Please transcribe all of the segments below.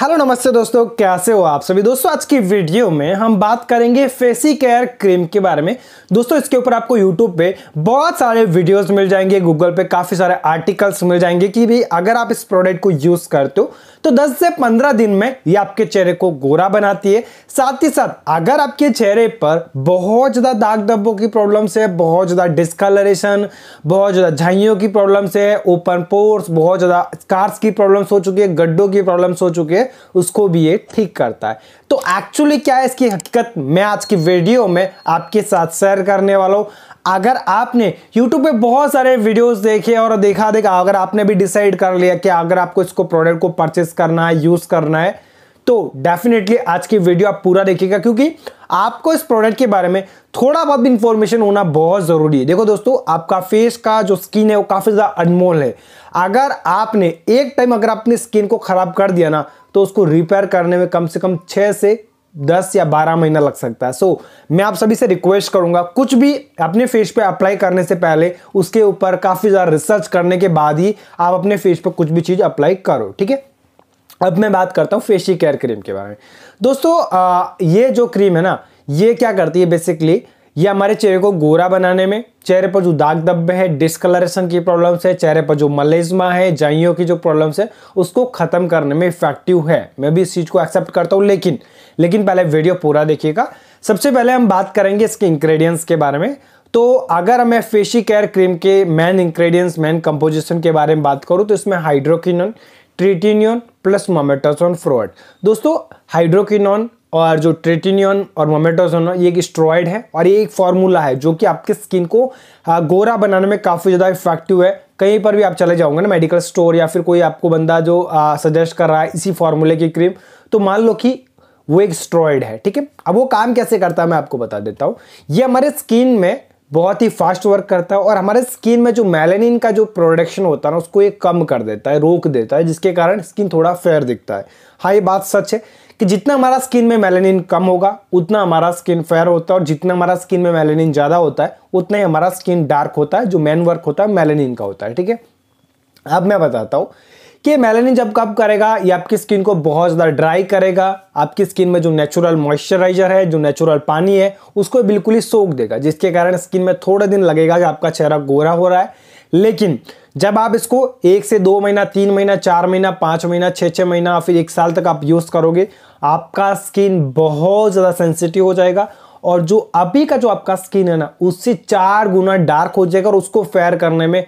hello नमस्ते दोस्तों कैसे हो आप सभी दोस्तों आज की वीडियो में हम बात करेंगे फेसी केयर क्रीम के बारे में दोस्तों इसके ऊपर आपको यूट्यूब पे बहुत सारे वीडियोस मिल जाएंगे गूगल पे काफ़ी सारे आर्टिकल्स मिल जाएंगे कि भी अगर आप इस प्रोडक्ट को यूज़ करते हो तो 10 से 15 दिन में ये आपके चेहरे को गोरा बनाती है साथ ही साथ अगर आपके चेहरे पर बहुत ज़्यादा दाग धब्बों की प्रॉब्लम्स है बहुत ज़्यादा डिस्कलरेशन बहुत ज़्यादा झाइयों की प्रॉब्लम्स है ओपन पोर्स बहुत ज़्यादा स्कार्स की प्रॉब्लम्स हो चुकी है गड्ढों की प्रॉब्लम्स हो चुकी है उसको भी ये ठीक करता है तो एक्चुअली क्या है इसकी हकीकत मैं आज की वीडियो में आपके साथ शेयर करने वाला हूँ अगर आपने YouTube पे बहुत सारे वीडियोस देखे और देखा देखा अगर आपने भी डिसाइड कर लिया कि अगर आपको इसको प्रोडक्ट को परचेस करना है यूज़ करना है तो डेफिनेटली आज की वीडियो आप पूरा देखिएगा क्योंकि आपको इस प्रोडक्ट के बारे में थोड़ा बहुत इन्फॉर्मेशन होना बहुत ज़रूरी है देखो दोस्तों आपका फेस का जो स्किन है वो काफ़ी ज़्यादा अनमोल है अगर आपने एक टाइम अगर अपनी स्किन को ख़राब कर दिया ना तो उसको रिपेयर करने में कम से कम छह से दस या बारह महीना लग सकता है सो so, मैं आप सभी से रिक्वेस्ट करूंगा कुछ भी अपने फेस पे अप्लाई करने से पहले उसके ऊपर काफ़ी ज़्यादा रिसर्च करने के बाद ही आप अपने फेस पे कुछ भी चीज़ अप्लाई करो ठीक है अब मैं बात करता हूँ फेशी केयर क्रीम के बारे में दोस्तों आ, ये जो क्रीम है ना ये क्या करती है बेसिकली ये हमारे चेहरे को गोरा बनाने में चेहरे पर जो दाग धब्बे है डिसकलरेशन की प्रॉब्लम्स है चेहरे पर जो मलेजमा है जाइयों की जो प्रॉब्लम्स है उसको ख़त्म करने में इफेक्टिव है मैं भी इस चीज़ को एक्सेप्ट करता हूँ लेकिन लेकिन पहले वीडियो पूरा देखिएगा सबसे पहले हम बात करेंगे इसके इंग्रेडिएंट्स के बारे में तो अगर मैं फेशी केयर क्रीम के मेन इंग्रेडिएंट्स मेन कंपोजिशन के बारे में बात करूँ तो इसमें hydroquinone tretinoin plus mometasone furoate दोस्तों हाइड्रोकिनोन और जो ट्रेटिनियन और मोमेटोसोन ये एक स्ट्रॉयड है और ये एक फॉर्मूला है जो कि आपके स्किन को गोरा बनाने में काफ़ी ज़्यादा इफेक्टिव है कहीं पर भी आप चले जाओगे ना मेडिकल स्टोर या फिर कोई आपको बंदा जो सजेस्ट कर रहा है इसी फॉर्मूले की क्रीम तो मान लो कि वो एक स्ट्रॉयड है ठीक है अब वो काम कैसे करता है मैं आपको बता देता हूँ ये हमारे स्किन में बहुत ही फास्ट वर्क करता है और हमारे स्किन में जो मेलेनिन का जो प्रोडक्शन होता है ना उसको ये कम कर देता है रोक देता है जिसके कारण स्किन थोड़ा फेयर दिखता है हाँ ये बात सच है कि जितना हमारा स्किन में मेलेनिन कम होगा उतना हमारा स्किन फेयर होता है और जितना हमारा स्किन में मेलेनिन ज़्यादा होता है उतना ही हमारा स्किन डार्क होता है जो मेन वर्क होता है मेलेनिन का होता है ठीक है अब मैं बताता हूँ कि मेलानिन जब कब करेगा ये आपकी स्किन को बहुत ज़्यादा ड्राई करेगा आपकी स्किन में जो नेचुरल मॉइस्चराइजर है जो नेचुरल पानी है उसको बिल्कुल ही सोख देगा जिसके कारण स्किन में थोड़े दिन लगेगा कि आपका चेहरा गोरा हो रहा है लेकिन जब आप इसको एक से दो महीना तीन महीना चार महीना पाँच महीना छः छः महीना फिर एक साल तक आप यूज़ करोगे आपका स्किन बहुत ज़्यादा सेंसिटिव हो जाएगा और जो अभी का जो आपका स्किन है ना उससे चार गुना डार्क हो जाएगा और उसको फेयर करने में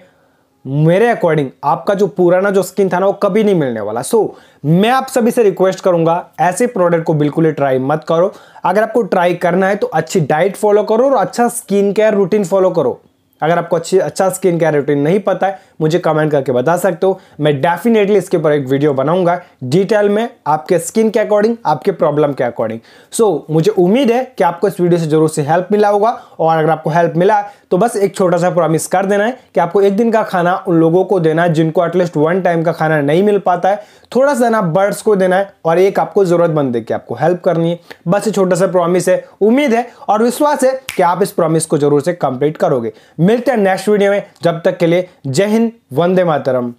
मेरे अकॉर्डिंग आपका जो पुराना जो स्किन था ना वो कभी नहीं मिलने वाला सो so, मैं आप सभी से रिक्वेस्ट करूंगा ऐसे प्रोडक्ट को बिल्कुल ही ट्राई मत करो अगर आपको ट्राई करना है तो अच्छी डाइट फॉलो करो और अच्छा स्किन केयर रूटीन फॉलो करो अगर आपको अच्छी अच्छा स्किन केयर रूटीन नहीं पता है मुझे कमेंट करके बता सकते हो मैं डेफिनेटली इसके ऊपर एक वीडियो बनाऊंगा डिटेल में आपके स्किन के अकॉर्डिंग आपके प्रॉब्लम के अकॉर्डिंग सो so, मुझे उम्मीद है कि आपको इस वीडियो से जरूर से हेल्प मिला होगा और अगर आपको हेल्प मिला तो बस एक छोटा सा प्रॉमिस कर देना है कि आपको एक दिन का खाना उन लोगों को देना है जिनको एटलीस्ट वन टाइम का खाना नहीं मिल पाता है थोड़ा सा ना बर्ड्स को देना है और एक आपको ज़रूरतमंद है कि आपको हेल्प करनी है बस ये छोटा सा प्रॉमिस है उम्मीद है और विश्वास है कि आप इस प्रॉमिस को जरूर से कंप्लीट करोगे मिलते हैं नेक्स्ट वीडियो में जब तक के लिए जय हिंद वंदे मातरम